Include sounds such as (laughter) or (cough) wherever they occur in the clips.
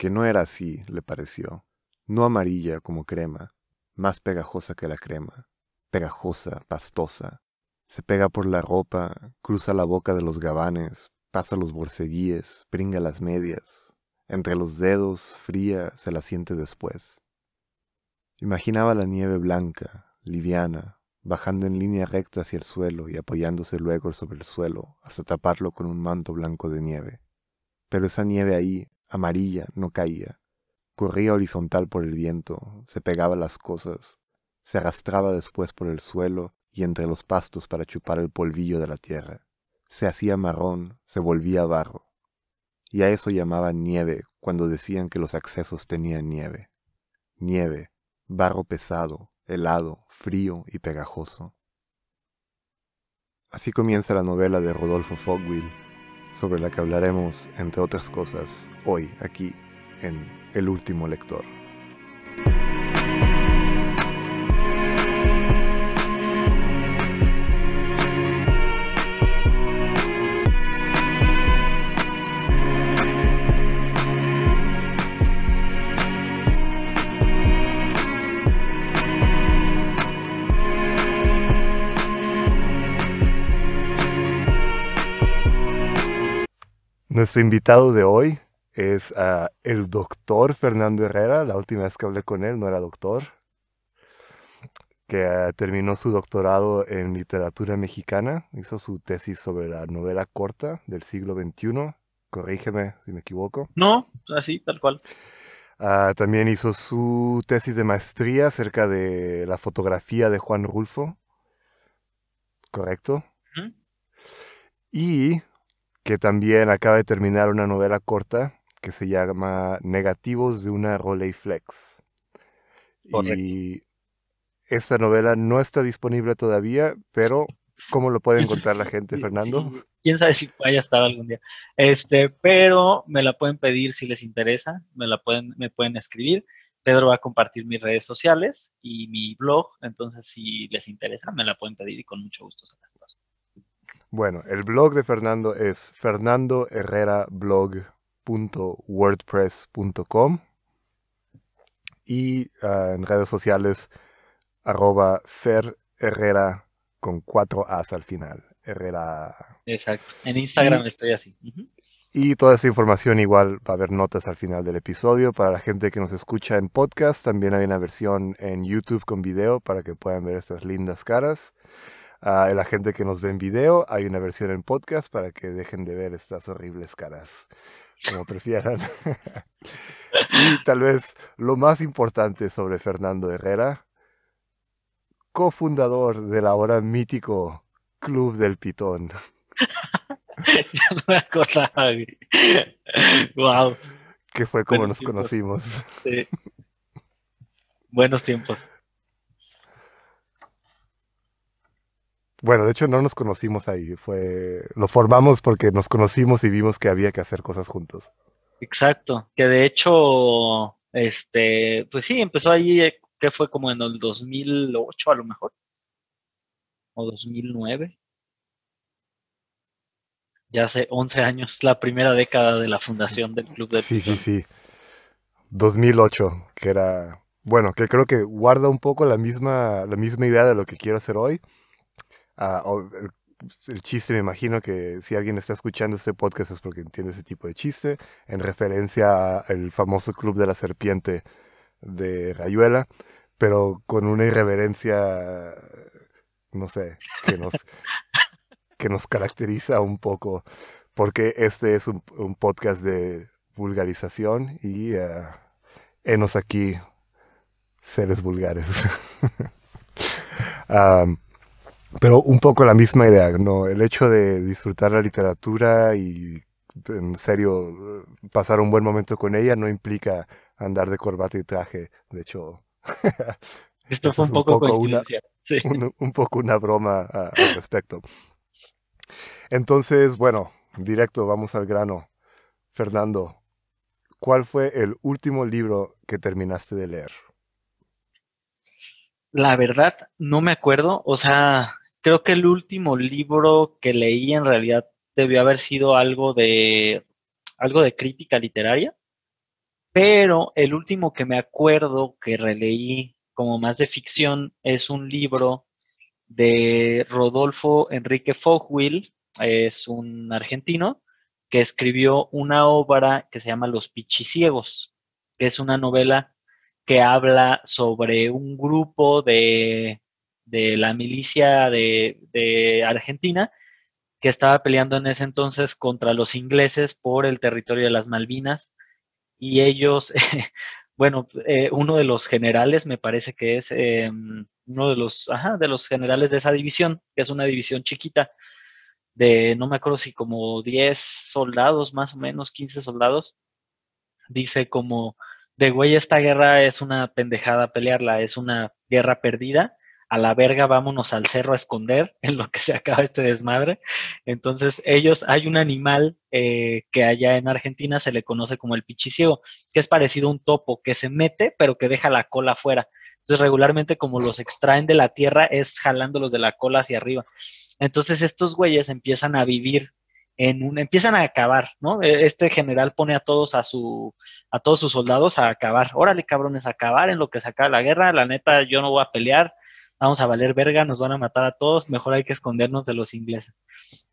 que no era así, le pareció, no amarilla como crema, más pegajosa que la crema, pegajosa, pastosa. Se pega por la ropa, cruza la boca de los gabanes, pasa los borceguíes, pringa las medias, entre los dedos, fría, se la siente después. Imaginaba la nieve blanca, liviana, bajando en línea recta hacia el suelo y apoyándose luego sobre el suelo hasta taparlo con un manto blanco de nieve. Pero esa nieve ahí, amarilla, no caía. Corría horizontal por el viento, se pegaba las cosas, se arrastraba después por el suelo y entre los pastos para chupar el polvillo de la tierra. Se hacía marrón, se volvía barro. Y a eso llamaban nieve cuando decían que los accesos tenían nieve. Nieve, barro pesado, helado, frío y pegajoso. Así comienza la novela de Rodolfo Fogwill, sobre la que hablaremos, entre otras cosas, hoy aquí en El último lector. Nuestro invitado de hoy es ah, el doctor Fernando Herrera. La última vez que hablé con él no era doctor, que ah, terminó su doctorado en literatura mexicana, hizo su tesis sobre la novela corta del siglo XXI. Corrígeme si me equivoco. No, así, tal cual. Ah, también hizo su tesis de maestría acerca de la fotografía de Juan Rulfo. ¿Correcto? Y que también acaba de terminar una novela corta que se llama Negativos de una Roley Flex. Y esta novela no está disponible todavía, pero ¿cómo lo puede (laughs) encontrar la gente, Fernando? Quién sabe si vaya a estar algún día. Este, pero me la pueden pedir si les interesa, me la pueden, me pueden escribir. Pedro va a compartir mis redes sociales y mi blog, entonces si les interesa me la pueden pedir y con mucho gusto. Bueno, el blog de Fernando es fernandoherrerablog.wordpress.com y ah, en redes sociales arroba Fer con cuatro As al final. Herrera. Exacto. En Instagram estoy así. Y toda esa información igual va a haber notas al final del episodio. Para la gente que nos escucha en podcast, también hay una versión en YouTube con video para que puedan ver estas lindas caras a ah, la gente que nos ve en video, hay una versión en podcast para que dejen de ver estas horribles caras, como prefieran. (laughs) y tal vez lo más importante sobre Fernando Herrera, cofundador del ahora mítico Club del Pitón. (laughs) ya me acordaba. wow. Que fue como nos conocimos. Buenos tiempos. Bueno, de hecho no nos conocimos ahí, fue lo formamos porque nos conocimos y vimos que había que hacer cosas juntos. Exacto, que de hecho este, pues sí, empezó ahí eh, que fue como en el 2008 a lo mejor o 2009. Ya hace 11 años, la primera década de la fundación del club de Sí, sí, sí. 2008, que era bueno, que creo que guarda un poco la misma la misma idea de lo que quiero hacer hoy pues, el, chiste, me imagino que si alguien está escuchando este podcast es porque entiende ese tipo de chiste, en referencia al famoso Club de la Serpiente de Rayuela, pero con una irreverencia, no sé, que nos, (laughs) que nos caracteriza un poco, porque este es un, podcast de vulgarización y eh, enos aquí seres vulgares. (laughs) Pero un poco la misma idea, ¿no? El hecho de disfrutar la literatura y en serio pasar un buen momento con ella no implica andar de corbata y traje. De hecho, (laughs) esto fue un, poco, una, (laughs) un, poco una broma al respecto. Entonces, bueno, directo, vamos al grano. Fernando, ¿cuál fue el último libro que terminaste de leer? La verdad, no me acuerdo. O sea, creo que el último libro que leí en realidad debió haber sido algo de algo de crítica literaria, pero el último que me acuerdo que releí como más de ficción es un libro de Rodolfo Enrique Fogwill, es un argentino que escribió una obra que se llama Los Pichiciegos, que es una novela que habla sobre un grupo de de la milicia de, Argentina, que estaba peleando en ese entonces contra los ingleses por el territorio de las Malvinas. Y ellos, (laughs) bueno, eh, uno de los generales, me parece que es eh, uno de los, ajá, de los generales de esa división, que es una división chiquita, de no me acuerdo si como 10 soldados, más o menos 15 soldados, dice como, de güey, esta guerra es una pendejada pelearla, es una guerra perdida a la verga, vámonos al cerro a esconder (laughs) en lo que se acaba este desmadre. Entonces ellos, hay un animal eh, que allá en Argentina se le conoce como el pichiciego, que es parecido a un topo, que se mete pero que deja la cola afuera. Entonces regularmente como los extraen de la tierra es jalándolos de la cola hacia arriba. Entonces estos güeyes empiezan a vivir en un, empiezan a acabar, ¿no? E, este general pone a todos a su, a todos sus soldados a acabar. Órale, cabrones, a acabar en lo que se acaba la guerra. La neta, yo no voy a pelear vamos a valer verga, nos van a matar a todos, mejor hay que escondernos de los ingleses.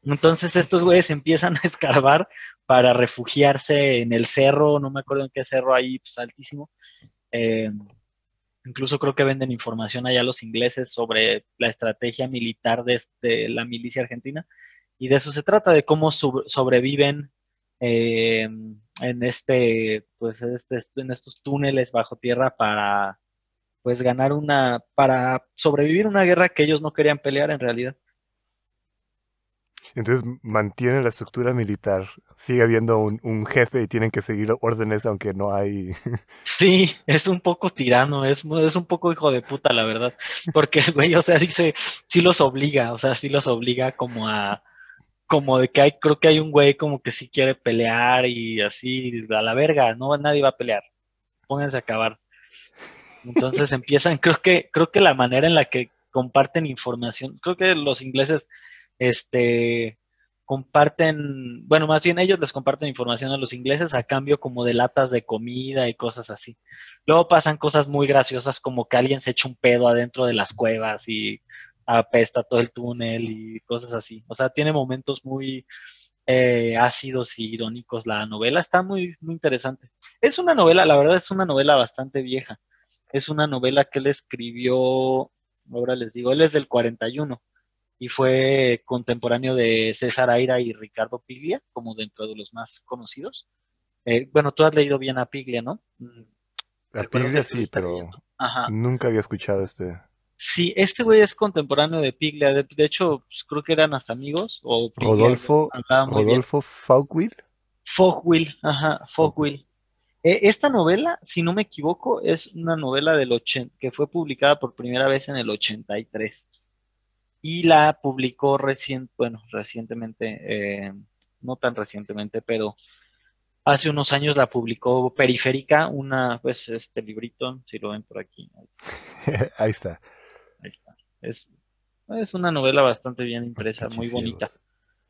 Entonces estos güeyes empiezan a (laughs) escarbar para refugiarse en el cerro, no me acuerdo en qué cerro ahí, pues altísimo. Eh, incluso creo que venden información allá a los ingleses sobre la estrategia militar este, de, la milicia argentina. Y de eso se trata, de cómo sobreviven eh, en, este, pues, este, en estos túneles bajo tierra para pues ganar una, para sobrevivir una guerra que ellos no querían pelear en realidad. Entonces mantiene la estructura militar, sigue habiendo un, jefe y tienen que seguir órdenes aunque no hay... (laughs) Sí, es un poco tirano, es, es un poco hijo de puta, la verdad, porque el güey, o sea, dice, sí los obliga, o sea, sí los obliga como a, como de que hay, creo que hay un güey como que sí quiere pelear y así, a la verga, no, nadie va a pelear, pónganse a acabar. Entonces empiezan, creo que, creo que la manera en la que comparten información, creo que los ingleses, este, comparten, bueno, más bien ellos les comparten información a los ingleses a cambio como de latas de comida y cosas así. Luego pasan cosas muy graciosas como que alguien se echa un pedo adentro de las cuevas y apesta todo el túnel y cosas así. O sea, tiene momentos muy eh, ácidos y irónicos la novela. Está muy, muy interesante. Es una novela, la verdad es una novela bastante vieja es una novela que él escribió, ahora les digo, él es del 41 y fue contemporáneo de César Aira y Ricardo Piglia, como dentro de los más conocidos. Eh, bueno, tú has leído bien a Piglia, ¿no? A Piglia sí, pero nunca había escuchado este. Sí, este güey es contemporáneo de Piglia. De, hecho, pues, creo que eran hasta amigos. O Rodolfo, Rodolfo Fogwill. Fogwill, ajá, Fogwill. E, esta novela, si no me equivoco, es una novela del que fue publicada por primera vez en el 83 y la publicó recién, bueno, recientemente, eh, no tan recientemente, pero hace unos años la publicó Periférica, una, pues este librito, si lo ven por aquí. (laughs) Ahí está. Ahí está. Es, es una novela bastante bien impresa, muy bonita.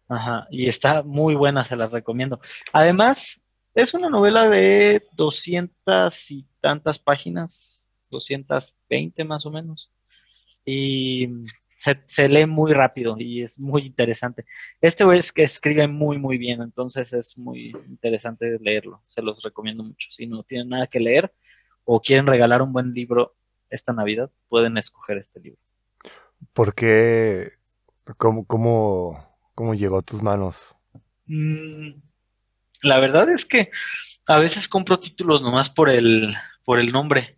Ajá, y está muy buena, se las recomiendo. Además, es una novela de 200 y tantas páginas, 220 más o menos. Y se, lee muy rápido y es muy interesante. Este es que escribe muy, muy bien, entonces es muy interesante leerlo. Se los recomiendo mucho. Si no tienen nada que leer o quieren regalar un buen libro esta Navidad, pueden escoger este libro. ¿Por qué? ¿Cómo, cómo, llegó a tus manos? Mm, la verdad es que a veces compro títulos nomás por el, por el nombre.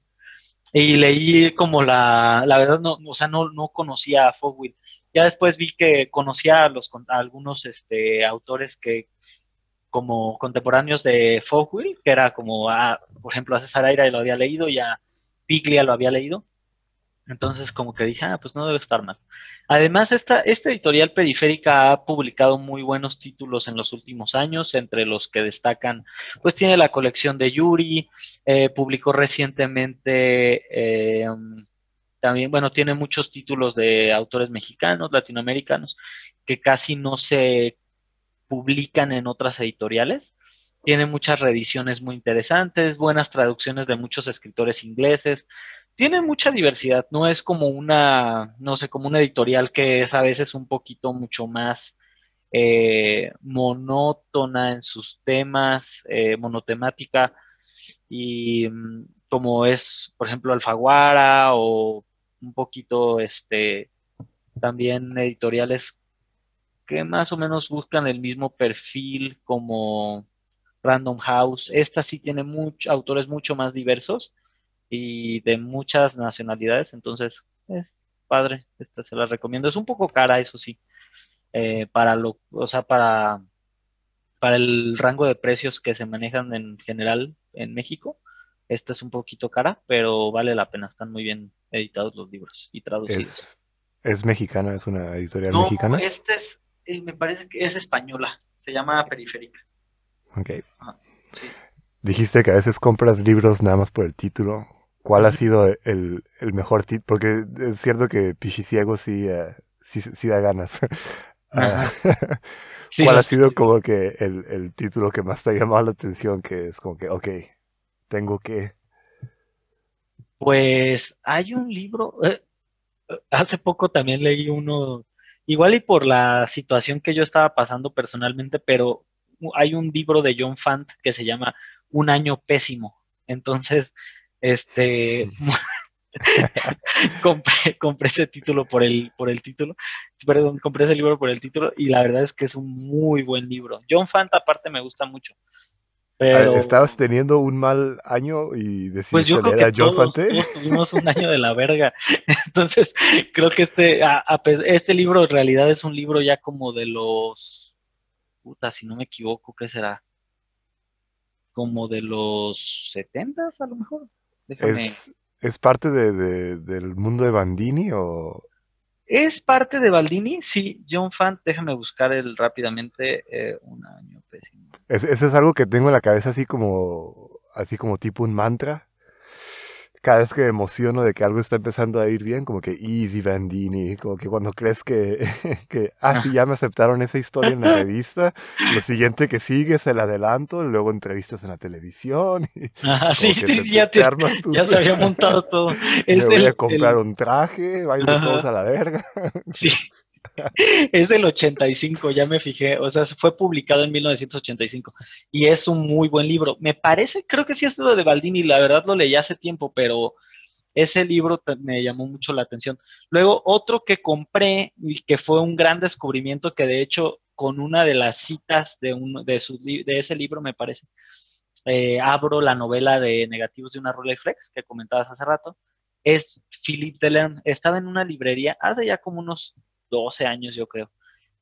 Y leí como la, la verdad, no, o sea, no, no conocía a Fogwill. Ya después vi que conocía a, los, algunos este, autores que como contemporáneos de Fogwill, que era como, a, ah, por ejemplo, a César Aira y lo había leído, y a Piglia lo había leído. Entonces como que dije, ah, pues no debe estar mal. Además, esta, esta editorial periférica ha publicado muy buenos títulos en los últimos años, entre los que destacan, pues tiene la colección de Yuri, eh, publicó recientemente... Eh, también, bueno, tiene muchos títulos de autores mexicanos, latinoamericanos, que casi no se publican en otras editoriales. Tiene muchas reediciones muy interesantes, buenas traducciones de muchos escritores ingleses, tiene mucha diversidad, no es como una, no sé, como una editorial que es a veces un poquito mucho más eh, monótona en sus temas, eh, monotemática, y mm, como es, por ejemplo, Alfaguara o un poquito, este, también editoriales que más o menos buscan el mismo perfil como Random House. Esta sí tiene autores mucho más diversos y de muchas nacionalidades, entonces es padre, esta se la recomiendo. Es un poco cara, eso sí, eh, para lo, o sea, para, para el rango de precios que se manejan en general en México, esta es un poquito cara, pero vale la pena, están muy bien editados los libros y traducidos. ¿Es, mexicana? ¿Es una editorial no, mexicana? Este es, eh, me parece que es española, se llama Periférica. Ok. Ah, Dijiste que a veces compras libros nada más por el título ¿Cuál ha sido el, mejor título? Porque es cierto que Pichiciego sí, eh, sí, da ganas. (laughs) Ah, (laughs) ¿Cuál ha sido como que el, título que más te ha llamado la atención? Que es como que, ok, tengo que... Pues hay un libro, eh, hace poco también leí uno, igual y por la situación que yo estaba pasando personalmente, pero hay un libro de John Fant que se llama Un año pésimo. Entonces, este, (laughs) (laughs) compré, compré, ese título por el, por el título, perdón, compré ese libro por el título y la verdad es que es un muy buen libro. John Fanta aparte me gusta mucho. Ah, pero, Estabas teniendo un mal año y decías pues yo creo que a John tuvimos un año de la (laughs) verga. Entonces, creo que este, este libro en realidad es un libro ya como de los. Puta, si no me equivoco, ¿qué será? Como de los setentas a lo mejor. Es, parte de, del mundo de Bandini o...? Es parte de Baldini sí. John Fant, déjame buscar el rápidamente eh, un año pésimo. Es, eso es algo que tengo en la cabeza así como, así como tipo un mantra cada vez que me emociono de que algo está empezando a ir bien, como que easy Bandini, como que cuando crees que, (laughs) ah, sí, ya me aceptaron esa historia en la revista, lo siguiente que sigue es el adelanto, luego entrevistas en la televisión. Y ya, te, ya se había montado todo. (laughs) voy a comprar un traje, vayan todos a la verga es del 85, ya me fijé. O sea, fue publicado en 1985 y es un muy buen libro. Me parece, creo que sí es de Baldini. La verdad lo leí hace tiempo, pero ese libro me llamó mucho la atención. Luego, otro que compré y que fue un gran descubrimiento, que de hecho, con una de las citas de, de, de ese libro, me parece, eh, abro la novela de Negativos de una Rolex, Flex que comentabas hace rato, es Philippe Delerm. Estaba en una librería hace ya como unos 12 años, yo creo.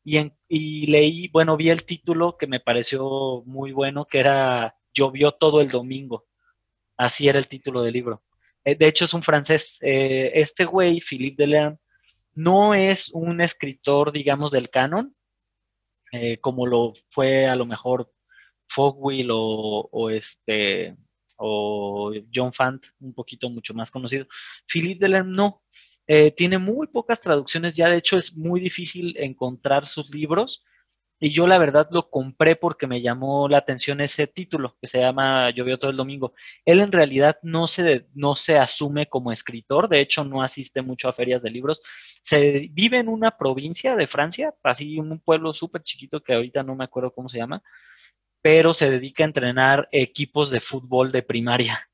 Y, leí, bueno, vi el título que me pareció muy bueno, que era Llovió todo el domingo. Así era el título del libro. Eh, de hecho, es un francés. Eh, este güey, Philippe Delerm, no es un escritor, digamos, del canon, eh, como lo fue a lo mejor Fogwill o, este o John Fant, un poquito mucho más conocido. Philippe Delerm no, eh, tiene muy pocas traducciones, ya de hecho es muy difícil encontrar sus libros. Y yo la verdad lo compré porque me llamó la atención ese título que se llama Llovió todo el domingo. Él en realidad no se, no se asume como escritor, de hecho no asiste mucho a ferias de libros. Se vive en una provincia de Francia, así un pueblo súper chiquito que ahorita no me acuerdo cómo se llama, pero se dedica a entrenar equipos de fútbol de primaria.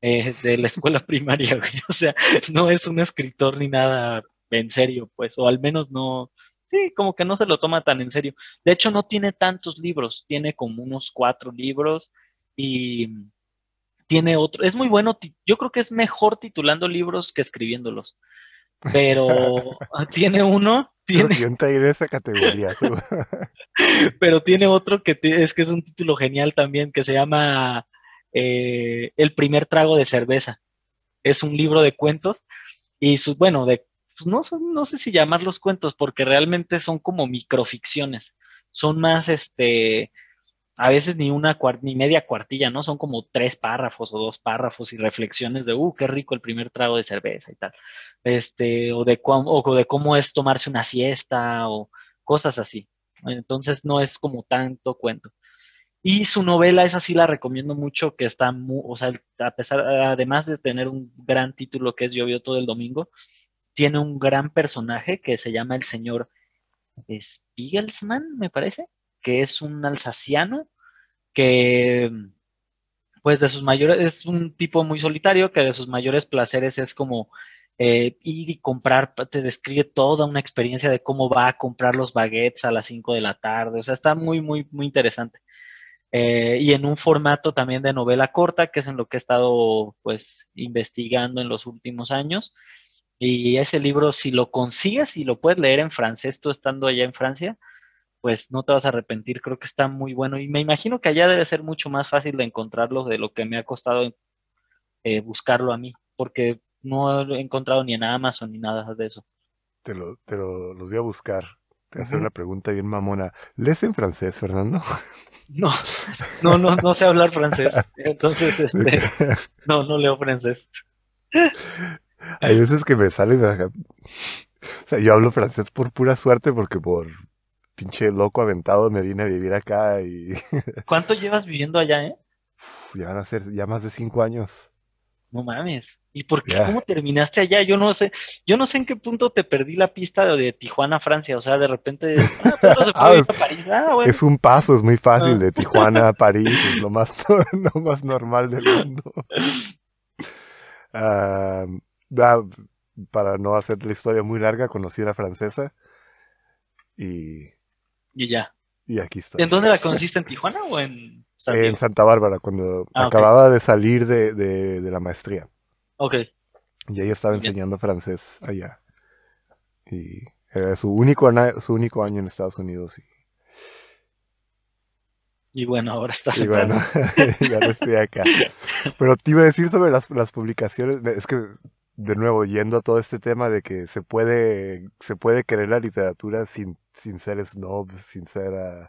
Eh, de la escuela (laughs) primaria, O sea, no es un escritor ni nada en serio, pues, o al menos no, sí, como que no se lo toma tan en serio. De hecho, no tiene tantos libros, tiene como unos cuatro libros y tiene otro, es muy bueno, yo creo que es mejor titulando libros que escribiéndolos, pero (laughs) tiene uno. Tiene... ir esa categoría. (laughs) pero tiene otro que es que es un título genial también, que se llama eh, el primer trago de cerveza. Es un libro de cuentos y su, bueno, de, pues no, no sé si llamarlos cuentos porque realmente son como microficciones. Son más, este, a veces ni una ni media cuartilla, ¿no? Son como tres párrafos o dos párrafos y reflexiones de, uh, qué rico el primer trago de cerveza y tal. Este, o de, o de cómo es tomarse una siesta o cosas así. Entonces no es como tanto cuento. Y su novela, esa sí la recomiendo mucho, que está muy, o sea, a pesar, además de tener un gran título que es Llovió todo el domingo, tiene un gran personaje que se llama el señor Spiegelsman, me parece, que es un alsaciano que, pues, de sus mayores, es un tipo muy solitario que de sus mayores placeres es como eh, ir y comprar, te describe toda una experiencia de cómo va a comprar los baguettes a las 5 de la tarde, o sea, está muy, muy, muy interesante. Eh, y en un formato también de novela corta, que es en lo que he estado pues investigando en los últimos años. Y ese libro, si lo consigues y lo puedes leer en francés, tú estando allá en Francia, pues no te vas a arrepentir, creo que está muy bueno. Y me imagino que allá debe ser mucho más fácil de encontrarlo de lo que me ha costado eh, buscarlo a mí, porque no lo he encontrado ni en Amazon ni nada de eso. Te, lo, te lo, los voy a buscar. Te voy a hacer una pregunta bien mamona. ¿Lees en francés, Fernando? No, no, no, no sé hablar francés. (laughs) Entonces, este, no, no leo francés. Hay veces que me sale O sea, yo hablo francés por pura suerte porque por pinche loco aventado me vine a vivir acá y... ¿Cuánto llevas viviendo allá, eh? ya van a ser ya más de cinco años no mames. ¿Y por qué? ¿Cómo terminaste allá? Yo no sé, yo no sé en qué punto te perdí la pista de, Tijuana a Francia. O sea, de repente, es, un paso, es muy fácil ah. de Tijuana a París, es lo más, (laughs) normal del mundo. (laughs) para no hacer la historia muy larga, conocí a la francesa y. Y ya. Y aquí estoy. ¿En dónde la conociste? ¿En Tijuana o en.? en Santa Bárbara, cuando ah, acababa de salir de, la maestría. Ok. Y ella estaba enseñando francés allá. Y era su único, su único año en Estados Unidos. Y, bueno, ahora está y Bueno, (laughs) estoy acá. Pero te iba a decir sobre las, publicaciones. Es que de nuevo, yendo a todo este tema de que se puede, se puede querer la literatura sin, sin ser snob, sin ser ah,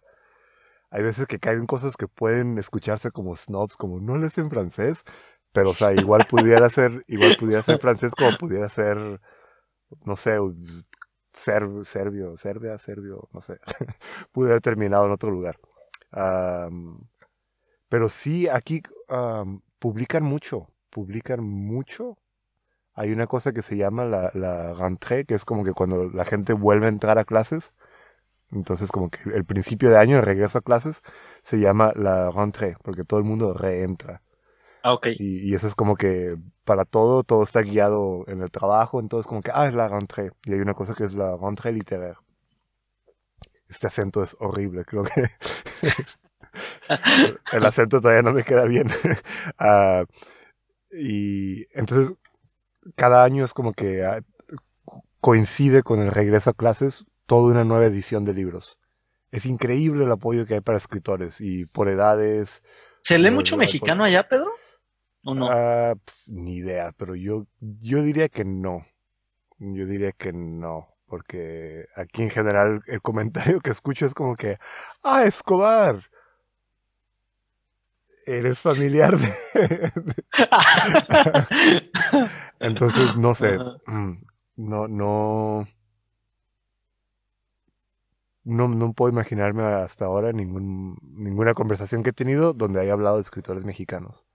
hay veces que caen cosas que pueden escucharse como snobs, como no lees en francés, pero o sea, igual pudiera ser, igual pudiera ser francés como pudiera ser, no sé, pues, ser, serbio, serbia, serbio, no sé, (laughs) pudiera haber terminado en otro lugar. pero sí, aquí publican mucho, publican mucho. Hay una cosa que se llama la, la rentrée, que es como que cuando la gente vuelve a entrar a clases, entonces, como que el principio de año, el regreso a clases, se llama la rentrée, porque todo el mundo reentra. Ah, ok. Y, eso es como que para todo, todo está guiado en el trabajo, entonces como que, ah, es la rentrée. Y hay una cosa que es la rentrée littéraire. Este acento es horrible, creo que... (laughs) el acento todavía no me queda bien. (laughs) Ah, y entonces, cada año es como que... Ah, coincide con el regreso a clases toda una nueva edición de libros. Es increíble el apoyo que hay para escritores y por edades. ¿Se lee mucho mexicano allá, Pedro? ¿O no? Ah, pues, ni idea, pero yo, yo diría que no. Yo diría que no, porque aquí en general el (laughs) comentario que escucho es como que, ah, Escobar, eres familiar de... (laughs) (laughs) Entonces, no sé, mm, no, no, no, puedo imaginarme hasta ahora ninguna conversación que he tenido donde haya hablado de escritores mexicanos.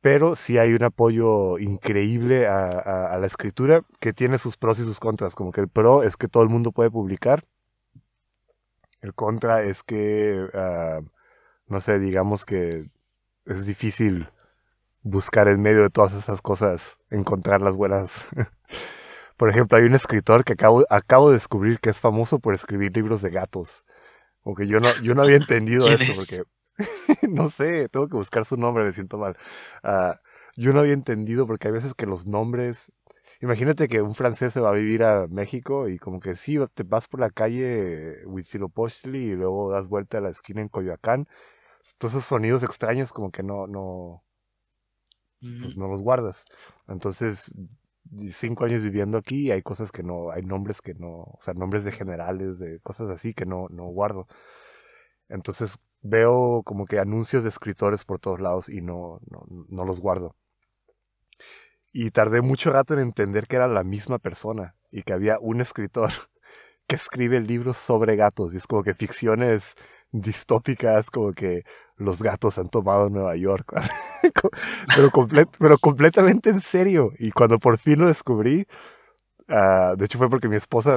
Pero sí hay un apoyo increíble a, la escritura que tiene sus pros y sus contras. Como que el pro es que todo el mundo puede publicar. El contra es que, ah, no sé, digamos que es difícil buscar en medio de todas esas cosas, encontrar las buenas (laughs) Por ejemplo, hay un escritor que acabo, acabo de descubrir que es famoso por escribir libros de gatos. Aunque yo no, yo no había (laughs) entendido eso porque... (laughs) no sé, tengo que buscar su nombre, me siento mal. Ah, yo no había entendido porque hay veces que los nombres... Imagínate que un francés se va a vivir a México y como que sí, te vas por la calle Huitzilopochtli y luego das vuelta a la esquina en Coyoacán. Todos esos sonidos extraños como que no, no, pues no los guardas. Entonces cinco años viviendo aquí y hay cosas que no, hay nombres que no, o sea, nombres de generales, de cosas así que no, no guardo. Entonces veo como que anuncios de escritores por todos lados y no, no, no los guardo. Y tardé mucho rato en entender que era la misma persona y que había un escritor (laughs) que escribe libros sobre gatos y es como que ficciones distópicas, como que los gatos han tomado Nueva York. (laughs) pero, completamente en serio. Y cuando por fin lo descubrí, ah, de hecho fue porque mi esposa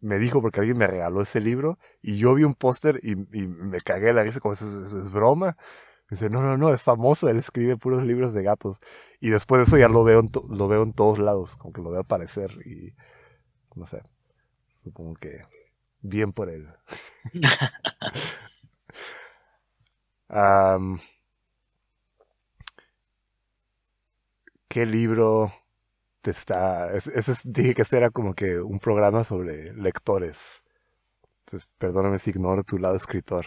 me, dijo, porque alguien me regaló ese libro, y yo vi un póster y, me cagué la risa como eso, es broma. dice, no, no, no, es famoso, él escribe puros libros de gatos. Y después de eso ya lo veo lo veo en todos lados, como que lo veo aparecer y no sé, supongo que bien por él. (laughs) ¿Qué libro te está...? dije que este era como que un programa sobre lectores. Entonces, perdóname si ignoro tu lado escritor.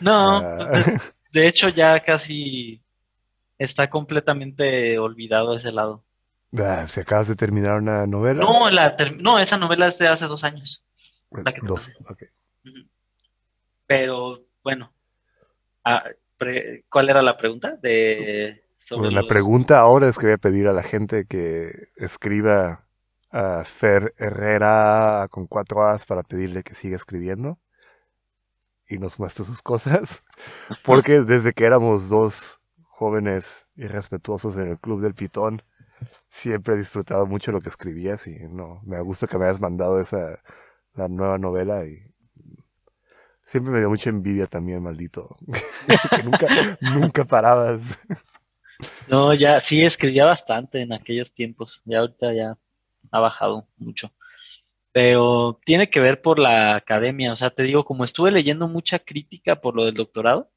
No, ah. pues de, hecho ya casi está completamente olvidado ese lado. Ah, ¿Se acabas de terminar una novela? No, la no esa novela es de hace dos años. Pero bueno, Ah, ¿Cuál era la pregunta? Pues la pregunta ahora es que voy a pedir a la gente que escriba a Fer Herrera con cuatro As para pedirle que siga escribiendo y nos muestre sus cosas. (laughs) Porque desde que éramos dos jóvenes irrespetuosos en el Club del Pitón, siempre he disfrutado mucho lo que escribías y no, me gusta que me hayas mandado esa la nueva novela y Siempre me dio mucha envidia también, maldito. (laughs) que nunca, nunca parabas. No, ya sí escribía bastante en aquellos tiempos. Ya ahorita ya ha bajado mucho. Pero tiene que ver por la academia. O sea, te digo, como estuve leyendo mucha crítica por lo del doctorado,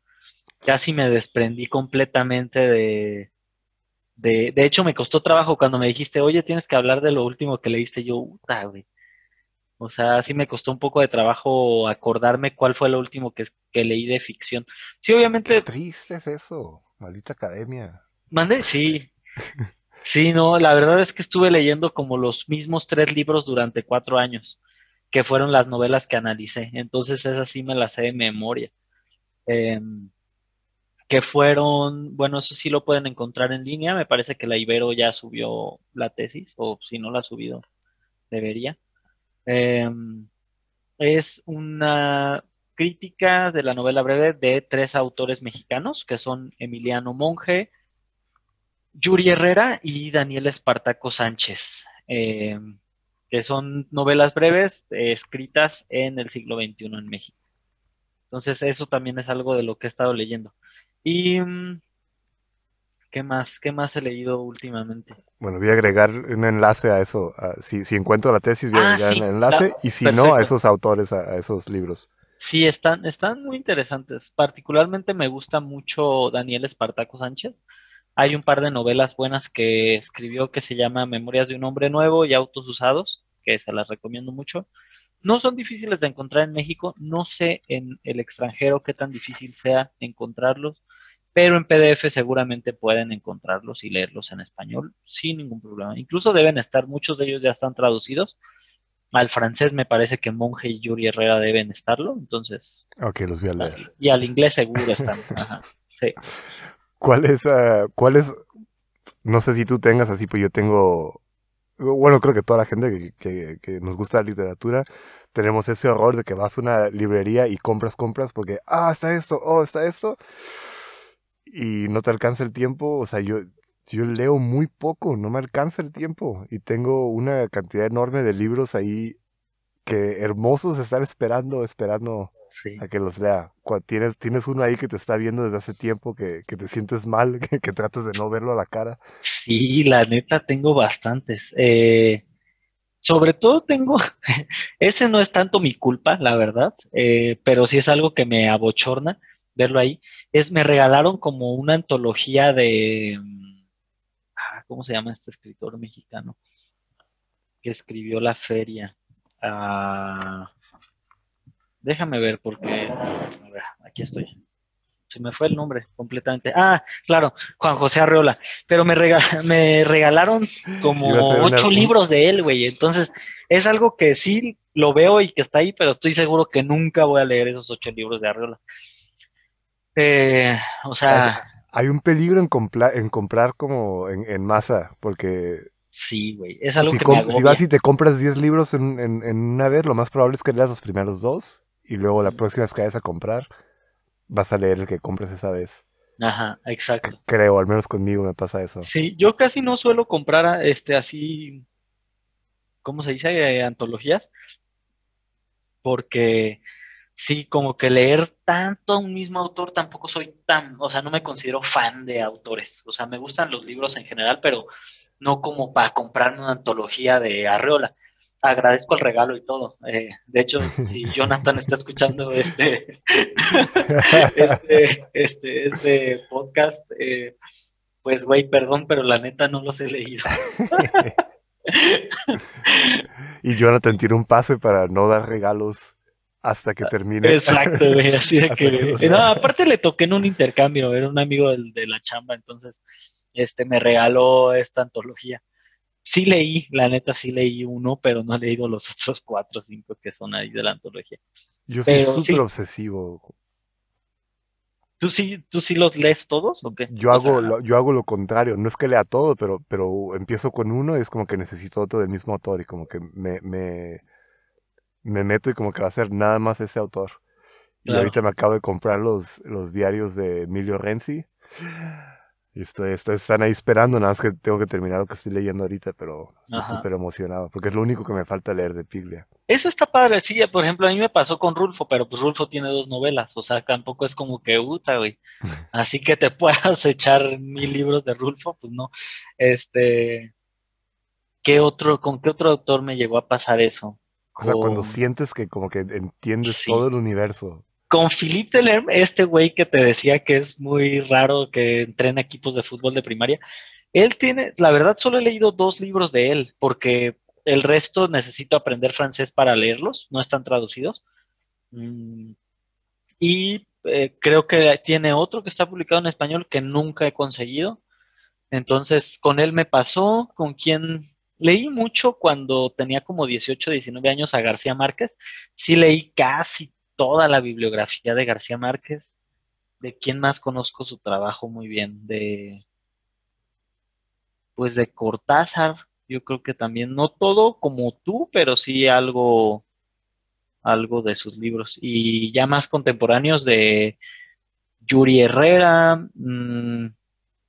casi me desprendí completamente de. De, de hecho, me costó trabajo cuando me dijiste, oye, tienes que hablar de lo último que leíste. Yo, puta, güey. O sea, sí me costó un poco de trabajo acordarme cuál fue lo último que, leí de ficción. Sí, obviamente. Qué triste es eso, maldita academia. Mande, sí. (laughs) sí, no, la verdad es que estuve leyendo como los mismos tres libros durante cuatro años, que fueron las novelas que analicé. Entonces, esas sí me las sé de memoria. Em, que fueron, bueno, eso sí lo pueden encontrar en línea. Me parece que la Ibero ya subió la tesis, o si no la ha subido, debería. Em, es una crítica de la novela breve de tres autores mexicanos, que son Emiliano Monge, Yuri Herrera y Daniel Espartaco Sánchez, em, que son novelas breves escritas en el siglo XXI en México. Entonces, eso también es algo de lo que he estado leyendo. Y mm, ¿Qué más? ¿Qué más he leído últimamente? Bueno, voy a agregar un enlace a eso. si, encuentro la tesis, voy a ah, agregar un enlace. y si no, a esos autores, a, a, esos libros. Sí, están, están muy interesantes. Particularmente me gusta mucho Daniel Espartaco Sánchez. Hay un par de novelas buenas que escribió que se llama Memorias de un hombre nuevo y Autos usados, que se las recomiendo mucho. No son difíciles de encontrar en México. No sé en el extranjero qué tan difícil sea encontrarlos pero en PDF seguramente pueden encontrarlos y leerlos en español sin ningún problema. Incluso deben estar, muchos de ellos ya están traducidos. Al francés me parece que Monge y Yuri Herrera deben estarlo, entonces... Ok, los voy a leer. Y al inglés seguro están. (laughs) Ajá, sí. Ah, ¿Cuál es, no sé si tú tengas así, pues yo tengo, bueno, creo que toda la gente que, que nos gusta la literatura, tenemos ese horror de que vas a una librería y compras, compras, porque, ah, está esto, oh, está esto y no te alcanza el tiempo, o sea, yo, yo leo muy poco, no me alcanza el tiempo y tengo una cantidad enorme de libros ahí que hermosos están esperando, esperando a que los lea. Cuando tienes, tienes uno ahí que te está viendo desde hace tiempo, que, que te sientes mal, (laughs) que, que, tratas de no verlo a la cara. Sí, la neta tengo bastantes. Eh, sobre todo tengo, (laughs) ese no es tanto mi culpa, la verdad, eh, pero sí es algo que me abochorna verlo ahí, es me regalaron como una antología de, mm, ah, ¿cómo se llama este escritor mexicano? Que escribió La Feria. Ah, déjame ver porque, aquí estoy. Se me fue el nombre completamente. Ah, claro, Juan José Arreola. Pero me, (laughs) me regalaron como ocho libros de él, güey. Entonces, es algo que sí lo veo y que está ahí, pero estoy seguro que nunca voy a leer esos ocho libros de Arreola. Eh, o sea... Hay un peligro en, en comprar como en, masa, porque... Sí, güey, es algo si que me Si vas y te compras 10 libros en, una vez, lo más probable es que leas los primeros dos, y luego la próxima vez que vayas a comprar, vas a leer el que compres esa vez. Ajá, exacto. Creo, al menos conmigo me pasa eso. Sí, yo casi no suelo comprar ah, este así, ¿cómo se dice? Eh, antologías, porque Sí, como que leer tanto a un mismo autor tampoco soy tan, o sea, no me considero fan de autores. O sea, me gustan los libros en general, pero no como para comprarme una antología de Arreola. Agradezco el regalo y todo. Eh, de hecho, si (laughs) Jonathan está escuchando este, (laughs) este, este, este, podcast, eh, pues, güey, perdón, pero la neta no los he leído. (laughs) y Jonathan tiene un pase para no dar regalos hasta que ah, termine. Exacto, (laughs) así de que... No, aparte le toqué en un intercambio, era un amigo de, la chamba, entonces este me regaló esta antología. Sí leí, la neta sí leí uno, pero no he leído los (laughs) otros cuatro o cinco que son ahí de la antología. Yo soy súper obsesivo. ¿Tú sí, ¿Tú sí los lees todos o Yo, hago, lo, yo hago lo contrario, no es que lea todo, pero, pero empiezo con uno y es como que necesito otro del mismo autor y como que me me meto y como que va a ser nada más ese autor. Y ahorita me acabo de comprar los, los diarios de Emilio Renzi. Y estoy, están ahí esperando, nada más que tengo que terminar lo que estoy leyendo ahorita, pero estoy súper emocionado, porque es lo único que me falta leer de Piglia. Eso está padre, sí, por ejemplo, a mí me pasó con Rulfo, pero pues Rulfo tiene dos novelas, o sea, tampoco es como que uta, güey. (laughs) Así que te puedas (laughs) echar mil libros de Rulfo, pues no. Este, ¿qué otro, con qué otro autor me llegó a pasar eso? O sea, cuando sientes que como que entiendes todo el universo. Con Philippe Delerm, este güey que te decía que es muy raro que entrena equipos de fútbol de primaria, él tiene, la verdad solo he leído dos libros de él, porque el resto necesito aprender francés para leerlos, no están traducidos. Mm, y eh, creo que tiene otro que está publicado en español que nunca he conseguido. Entonces, con él me pasó, con quien Leí mucho cuando tenía como 18, 19 años a García Márquez. Sí leí casi toda la bibliografía de García Márquez. ¿De quién más conozco su trabajo muy bien? De, pues de Cortázar, yo creo que también, no todo como tú, pero sí algo, algo de sus libros. Y ya más contemporáneos de Yuri Herrera, mm,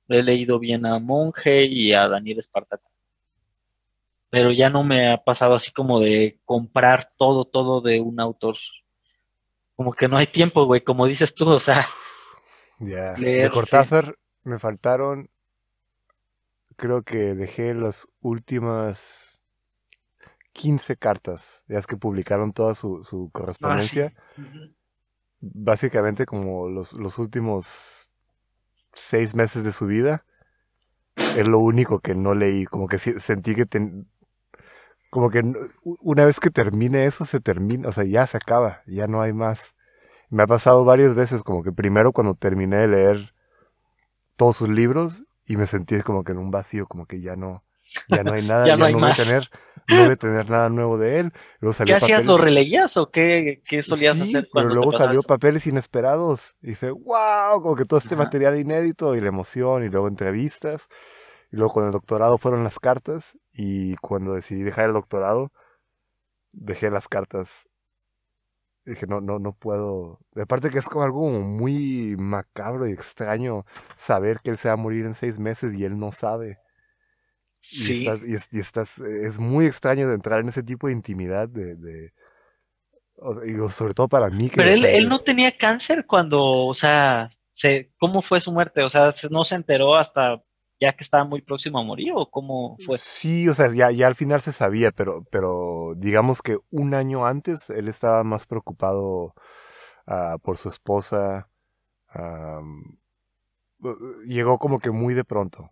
he leído bien a Monje y a Daniel Espartaco pero ya no me ha pasado así como de comprar todo, todo de un autor. Como que no hay tiempo, güey, como dices tú, o sea. (laughs) Ya, de Cortázar me faltaron, creo que dejé las últimas 15 cartas, ya es que publicaron toda su, ah, correspondencia. Básicamente como los, últimos seis meses de su vida es lo único que no leí. Como que sentí que como que una vez que termine eso, se termina, o sea, ya se acaba, ya no hay más. Me ha pasado varias veces, como que primero cuando terminé de leer todos sus libros y me sentí como que en un vacío, como que ya no, ya no hay (laughs) nada, ya, no, voy a tener, no, tener, nada nuevo de él. Luego ¿Qué hacías? ¿Lo releías o qué, solías hacer? pero luego salió papeles inesperados y fue wow, como que todo este material inédito y la emoción y luego entrevistas. Y luego con el doctorado fueron las cartas y cuando decidí dejar el doctorado, dejé las cartas. Dije, no, no, no puedo. Aparte que es como algo muy macabro y extraño saber que él se va a morir en seis meses y él no sabe. Sí. Y, estás, es muy extraño entrar en ese tipo de intimidad de, sobre todo para mí. Pero él, no tenía cáncer cuando, o sea, ¿cómo fue su muerte? O sea, no se enteró hasta ya que estaba muy próximo a morir o cómo fue? Sí, o sea, ya, ya al final se sabía, pero, pero digamos que un año antes él estaba más preocupado ah, por su esposa. llegó como que muy de pronto.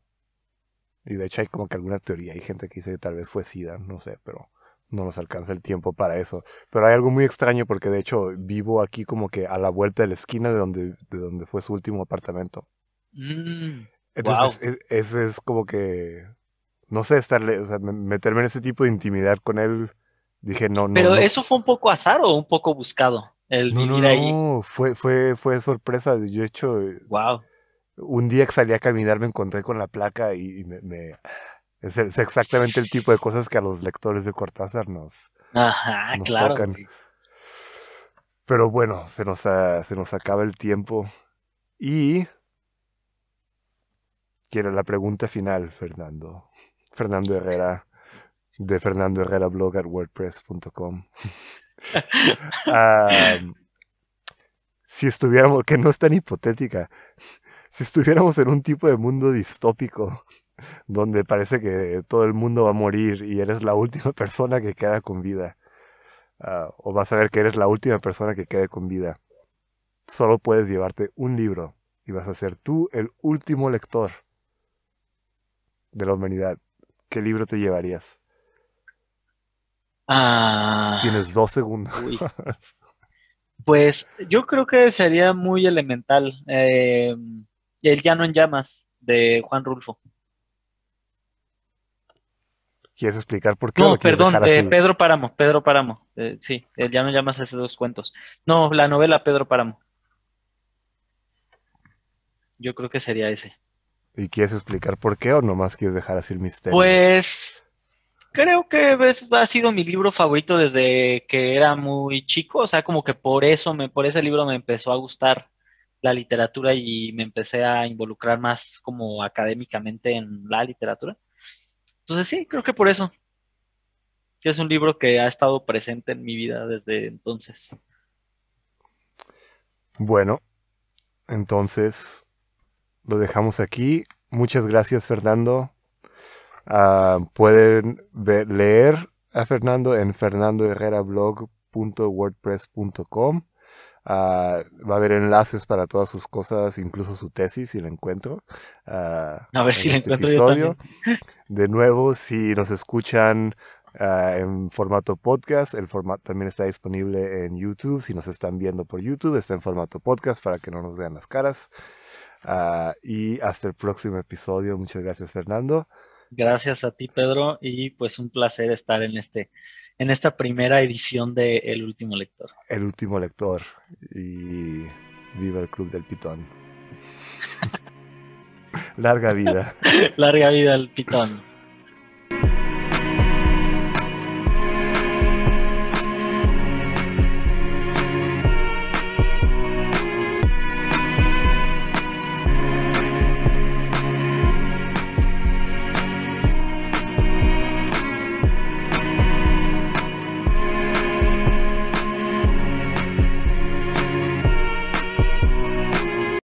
Y de hecho hay como que alguna teoría, hay gente que dice que tal vez fue SIDA, no sé, pero no nos alcanza el tiempo para eso. Pero hay algo muy extraño porque de hecho vivo aquí como que a la vuelta de la esquina de donde, de donde fue su último apartamento. Mm. Entonces, e, eso es, como que, no sé, estarle, o sea, meterme en ese tipo de intimidad con él, dije, no, no. Pero eso fue un poco azar o un poco buscado, el no, ahí. No, fue, fue, fue sorpresa. Yo he hecho, wow. Eh, un día que salí a caminar me encontré con la placa y, me, es, exactamente el tipo de cosas que a los lectores de Cortázar nos, Ajá, claro. Pero bueno, se nos, ah, se nos acaba el tiempo y Quiero la pregunta final, Fernando. Fernando Herrera, de Fernando Herrera wordpress.com. (laughs) si estuviéramos, que no es tan hipotética, si estuviéramos en un tipo de mundo distópico, donde parece que todo el mundo va a morir y eres la última (laughs) persona que queda con vida. Ah, o vas a ver que eres la última persona que quede con vida. Solo puedes llevarte un libro y vas a ser tú el último lector de la humanidad, ¿qué libro te llevarías? Ah. Tienes dos segundos. (laughs) Pues yo creo que sería muy elemental. Eh, el Llano en Llamas de Juan Rulfo. ¿Quieres explicar por qué? No, perdón, Pedro Páramo, Pedro Páramo. Eh, sí, el Llano en Llamas hace dos cuentos. No, la novela Pedro Páramo. Yo creo que sería ese. ¿Y quieres explicar por qué o nomás quieres dejar así el misterio? Pues creo que ha sido mi libro favorito desde que era muy chico, o sea, como que por eso, me, por ese libro me empezó a gustar la literatura y me empecé a involucrar más como académicamente en la literatura. Entonces sí, creo que por eso. es un libro que ha estado presente en mi vida desde entonces. Bueno, entonces lo dejamos aquí. Muchas gracias, Fernando. Ah, pueden leer a Fernando en fernandoherrerablog.wordpress.com. Ah, va a haber enlaces para todas sus cosas, incluso su tesis, si la encuentro. Ah, a ver si la este encuentro. Yo de nuevo, si nos escuchan en formato podcast. El formato también está disponible en YouTube. Si nos están viendo por YouTube, está en formato podcast para que no nos vean las caras. Ah, y hasta el próximo episodio. Muchas gracias, Fernando. Gracias a ti, Pedro, y pues un placer estar en este en esta primera edición de El último lector. El último lector y viva el club del pitón. (laughs) Larga vida. Larga vida al pitón.